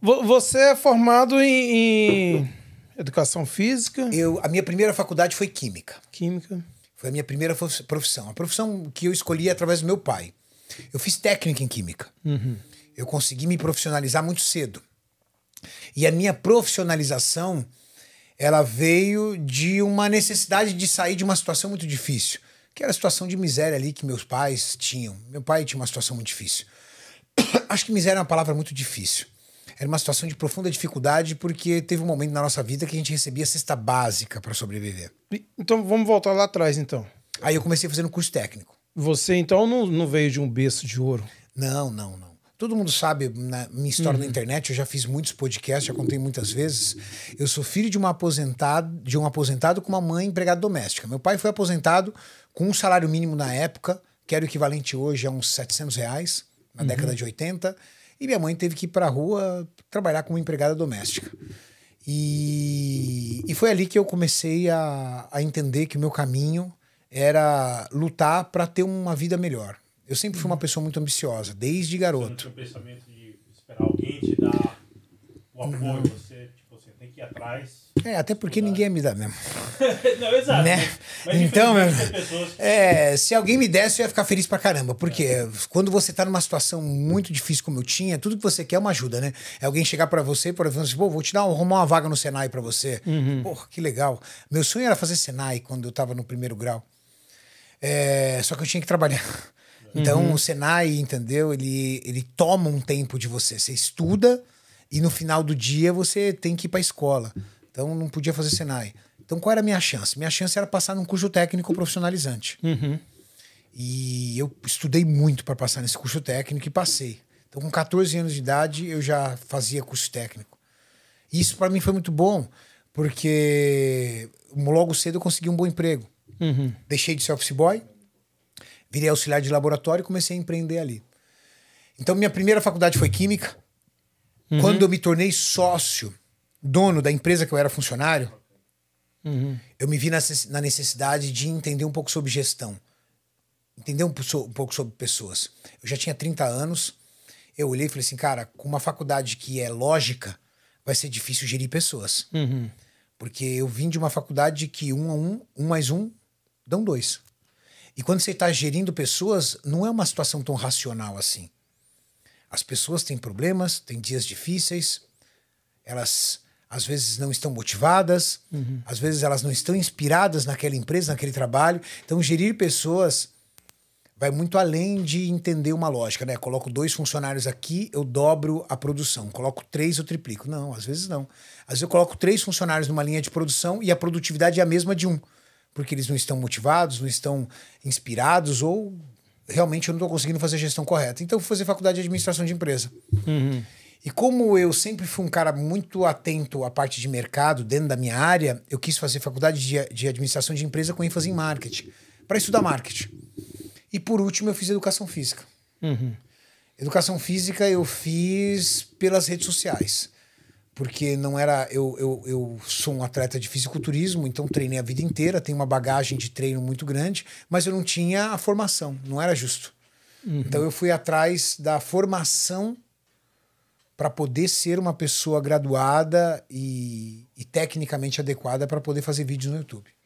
Você é formado em, em, educação física? Eu, a minha primeira faculdade foi química. Química. Foi a minha primeira profissão. A profissão que eu escolhi é através do meu pai. Eu fiz técnica em química. Uhum. Eu consegui me profissionalizar muito cedo. E a minha profissionalização, ela veio de uma necessidade de sair de uma situação muito difícil, que era a situação de miséria ali que meus pais tinham. Meu pai tinha uma situação muito difícil. Acho que miséria é uma palavra muito difícil era uma situação de profunda dificuldade, porque teve um momento na nossa vida que a gente recebia cesta básica para sobreviver. Então vamos voltar lá atrás, então. Aí eu comecei fazendo curso técnico. Você então não, não veio de um berço de ouro? Não, não, não. Todo mundo sabe na né, minha história uhum. na internet, eu já fiz muitos podcasts, já contei muitas vezes. Eu sou filho de uma aposentado de um aposentado com uma mãe empregada doméstica. Meu pai foi aposentado com um salário mínimo na época, que era o equivalente hoje a uns 700 reais na uhum. década de 80, e minha mãe teve que ir para a rua trabalhar como empregada doméstica. E, e foi ali que eu comecei a, a entender que o meu caminho era lutar para ter uma vida melhor. Eu sempre fui uma pessoa muito ambiciosa, desde garoto. Você não tinha o pensamento de esperar alguém te dar o apoio, uhum. você, tipo, você assim, tem que ir atrás. É, até porque estudar. ninguém ia me dar mesmo. não, exato. Né? Mas, então, meu, é, se alguém me desse, eu ia ficar feliz pra caramba. Porque é. quando você tá numa situação muito difícil como eu tinha, tudo que você quer é uma ajuda, né? É alguém chegar pra você e falar assim, vou te dar arrumar uma vaga no Senai pra você. Uhum. Porra, que legal. Meu sonho era fazer Senai quando eu tava no primeiro grau. É, só que eu tinha que trabalhar. Então, uhum. o Senai, entendeu? Ele, ele toma um tempo de você. Você estuda e no final do dia você tem que ir para a escola. Então, não podia fazer Senai. Então, qual era a minha chance? Minha chance era passar num curso técnico profissionalizante. Uhum. E eu estudei muito para passar nesse curso técnico e passei. Então, com 14 anos de idade, eu já fazia curso técnico. E isso para mim foi muito bom, porque logo cedo eu consegui um bom emprego. Uhum. Deixei de ser office boy, virei auxiliar de laboratório e comecei a empreender ali. Então, minha primeira faculdade foi Química. Uhum. Quando eu me tornei sócio, dono da empresa que eu era funcionário, Uhum. Eu me vi na necessidade de entender um pouco sobre gestão, entender um, um pouco sobre pessoas. Eu já tinha 30 anos, eu olhei e falei assim, cara, com uma faculdade que é lógica, vai ser difícil gerir pessoas. Uhum. Porque eu vim de uma faculdade que um a um, um mais um, dão dois. E quando você está gerindo pessoas, não é uma situação tão racional assim. As pessoas têm problemas, têm dias difíceis, elas às vezes não estão motivadas, uhum. às vezes elas não estão inspiradas naquela empresa, naquele trabalho. Então, gerir pessoas vai muito além de entender uma lógica, né? Coloco dois funcionários aqui, eu dobro a produção. Coloco três, eu triplico. Não, às vezes não. Às vezes eu coloco três funcionários numa linha de produção e a produtividade é a mesma de um, porque eles não estão motivados, não estão inspirados ou realmente eu não estou conseguindo fazer a gestão correta. Então, eu fui fazer faculdade de administração de empresa. Uhum. E como eu sempre fui um cara muito atento à parte de mercado dentro da minha área, eu quis fazer faculdade de, de administração de empresa com ênfase em marketing, para estudar marketing. E por último, eu fiz educação física. Uhum. Educação física eu fiz pelas redes sociais. Porque não era. Eu, eu, eu sou um atleta de fisiculturismo, então treinei a vida inteira, tenho uma bagagem de treino muito grande, mas eu não tinha a formação, não era justo. Uhum. Então eu fui atrás da formação para poder ser uma pessoa graduada e, e tecnicamente adequada para poder fazer vídeos no YouTube.